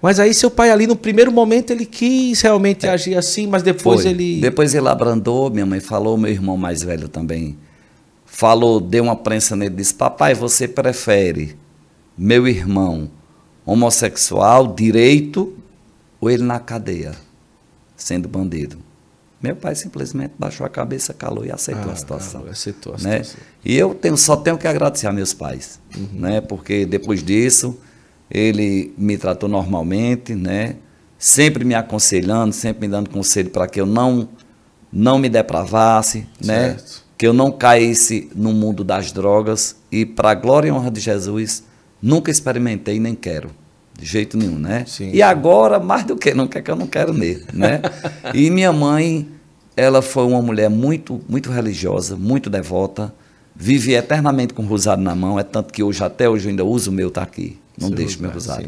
Mas aí seu pai ali no primeiro momento ele quis realmente é. agir assim, mas depois Foi. ele. Depois ele abrandou, minha mãe falou, meu irmão mais velho também falou, deu uma prensa nele, disse: Papai, você prefere meu irmão homossexual, direito, ou ele na cadeia, sendo bandido? Meu pai simplesmente baixou a cabeça, calou e aceitou ah, a situação. Calou, aceitou a né? situação. Né? E eu tenho, só tenho que agradecer a meus pais, uhum. né? porque depois disso ele me tratou normalmente, né? Sempre me aconselhando, sempre me dando conselho para que eu não não me depravasse, né? certo. né? Que eu não caísse no mundo das drogas e para glória e honra de Jesus, nunca experimentei nem quero. De jeito nenhum, né? Sim. E agora, mais do que nunca, é que eu não quero nele, né? e minha mãe, ela foi uma mulher muito, muito religiosa, muito devota, vive eternamente com o rosário na mão, é tanto que hoje, até hoje, eu ainda uso o meu, tá aqui não deixe me é, abusar.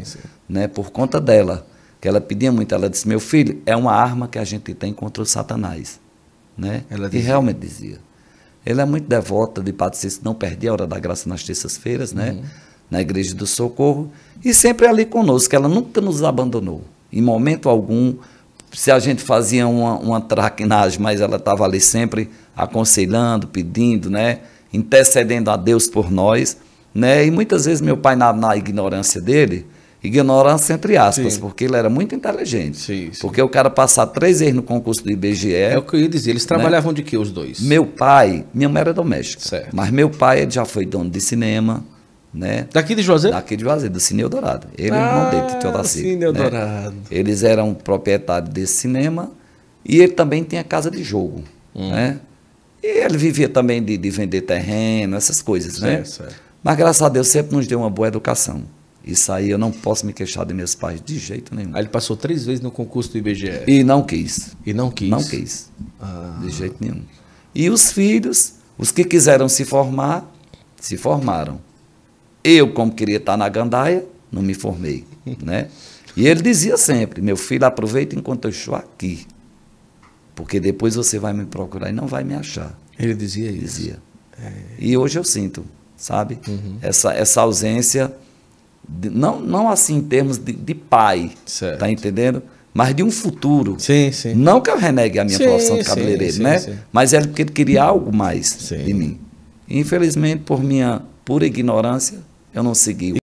Né? Por conta dela, que ela pedia muito, ela disse, meu filho, é uma arma que a gente tem contra o Satanás. Né? Ela dizia. E realmente dizia. Ela é muito devota de Padre Cícero, não perdia a hora da graça nas terças-feiras, né? uhum. né? na Igreja do Socorro, e sempre ali conosco, ela nunca nos abandonou, em momento algum, se a gente fazia uma, uma traquinagem, mas ela estava ali sempre aconselhando, pedindo, né? intercedendo a Deus por nós, né? E muitas vezes meu pai, na, na ignorância dele, ignorância entre aspas, sim. porque ele era muito inteligente. Sim, sim. Porque o cara passar três vezes no concurso do IBGE. É o que eu ia dizer, eles né? trabalhavam né? de que os dois? Meu pai, minha mãe era doméstica. Certo. Mas meu pai já foi dono de cinema. Né? Daqui de Juazeiro? Daqui de Juazeiro, do Cine Eldorado. Ele ah, e o do ah, Cine né? Eldorado. Né? Eles eram proprietários desse cinema e ele também tinha casa de jogo. Hum. Né? E ele vivia também de, de vender terreno, essas coisas, certo, né? Certo. Mas graças a Deus sempre nos deu uma boa educação. Isso aí eu não posso me queixar de meus pais de jeito nenhum. Aí ele passou três vezes no concurso do IBGE. E não quis. E não quis? Não quis. Ah. De jeito nenhum. E os filhos, os que quiseram se formar, se formaram. Eu, como queria estar na gandaia, não me formei, né? E ele dizia sempre, meu filho, aproveita enquanto eu estou aqui, porque depois você vai me procurar e não vai me achar. Ele dizia isso? Dizia. É... E hoje eu sinto sabe? Uhum. Essa, essa ausência, de, não, não assim em termos de, de pai, tá certo. tá entendendo? Mas de um futuro. Sim, sim. Não que eu renegue a minha sim, profissão de cabeleireiro, sim, né? Sim, Mas era é porque ele queria algo mais de mim. Infelizmente, por minha pura ignorância, eu não segui.